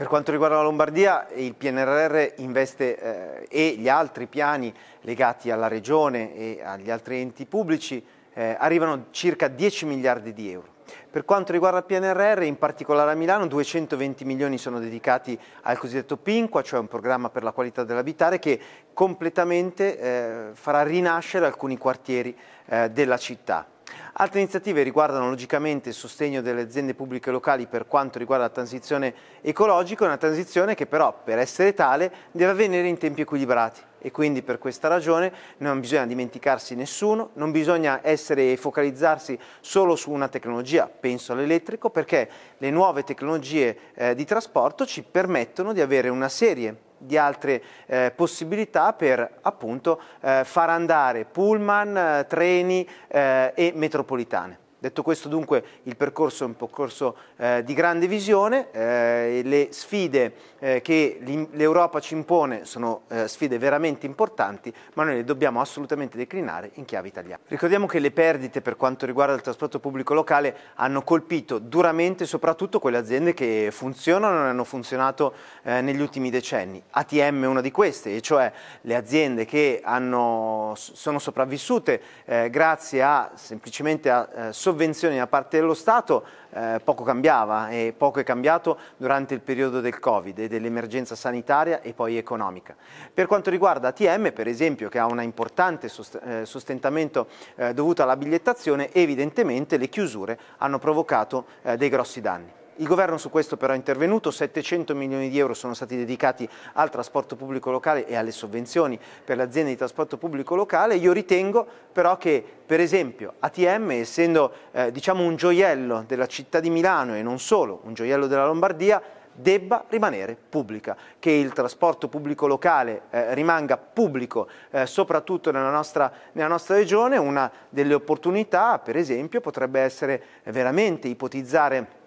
Per quanto riguarda la Lombardia, il PNRR investe eh, e gli altri piani legati alla Regione e agli altri enti pubblici eh, arrivano circa 10 miliardi di euro. Per quanto riguarda il PNRR, in particolare a Milano, 220 milioni sono dedicati al cosiddetto PINQUA, cioè un programma per la qualità dell'abitare che completamente eh, farà rinascere alcuni quartieri eh, della città. Altre iniziative riguardano logicamente il sostegno delle aziende pubbliche locali per quanto riguarda la transizione ecologica, una transizione che però per essere tale deve avvenire in tempi equilibrati e quindi per questa ragione non bisogna dimenticarsi nessuno, non bisogna essere e focalizzarsi solo su una tecnologia, penso all'elettrico, perché le nuove tecnologie eh, di trasporto ci permettono di avere una serie di altre eh, possibilità per appunto eh, far andare pullman, eh, treni eh, e metropolitane. Detto questo dunque il percorso è un percorso eh, di grande visione, eh, le sfide eh, che l'Europa ci impone sono eh, sfide veramente importanti ma noi le dobbiamo assolutamente declinare in chiave italiana. Ricordiamo che le perdite per quanto riguarda il trasporto pubblico locale hanno colpito duramente soprattutto quelle aziende che funzionano e hanno funzionato eh, negli ultimi decenni. ATM è una di queste, e cioè le aziende che hanno, sono sopravvissute eh, grazie a semplicemente a eh, sovvenzioni da parte dello Stato eh, poco cambiava e poco è cambiato durante il periodo del Covid e dell'emergenza sanitaria e poi economica. Per quanto riguarda ATM, per esempio, che ha un importante sost eh, sostentamento eh, dovuto alla bigliettazione, evidentemente le chiusure hanno provocato eh, dei grossi danni. Il governo su questo però è intervenuto, 700 milioni di euro sono stati dedicati al trasporto pubblico locale e alle sovvenzioni per le aziende di trasporto pubblico locale. Io ritengo però che per esempio ATM, essendo eh, diciamo un gioiello della città di Milano e non solo, un gioiello della Lombardia, debba rimanere pubblica, che il trasporto pubblico locale eh, rimanga pubblico eh, soprattutto nella nostra, nella nostra, regione, una delle opportunità per esempio potrebbe essere veramente ipotizzare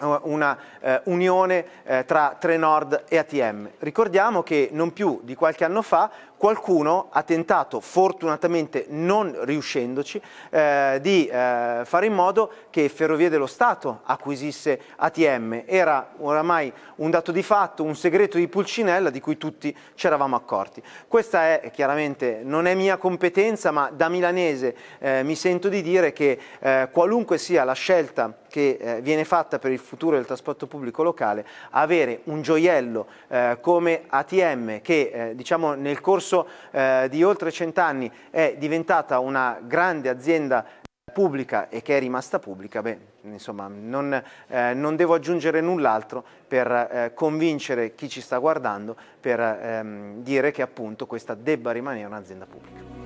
eh, una eh, unione eh, tra Trenord e ATM. Ricordiamo che non più di qualche anno fa qualcuno ha tentato, fortunatamente non riuscendoci, eh, di eh, fare in modo che Ferrovie dello Stato acquisisse ATM. Era oramai un dato di fatto, un segreto di Pulcinella di cui tutti ci eravamo accorti. Questa è chiaramente, non è mia competenza, ma da milanese eh, mi sento di dire che eh, qualunque sia la scelta che eh, viene fatta per il futuro del trasporto pubblico locale, avere un gioiello eh, come ATM che diciamo nel corso corso eh, di oltre cent'anni è diventata una grande azienda pubblica e che è rimasta pubblica, beh, insomma, non, eh, non devo aggiungere null'altro per eh, convincere chi ci sta guardando per ehm, dire che appunto questa debba rimanere un'azienda pubblica.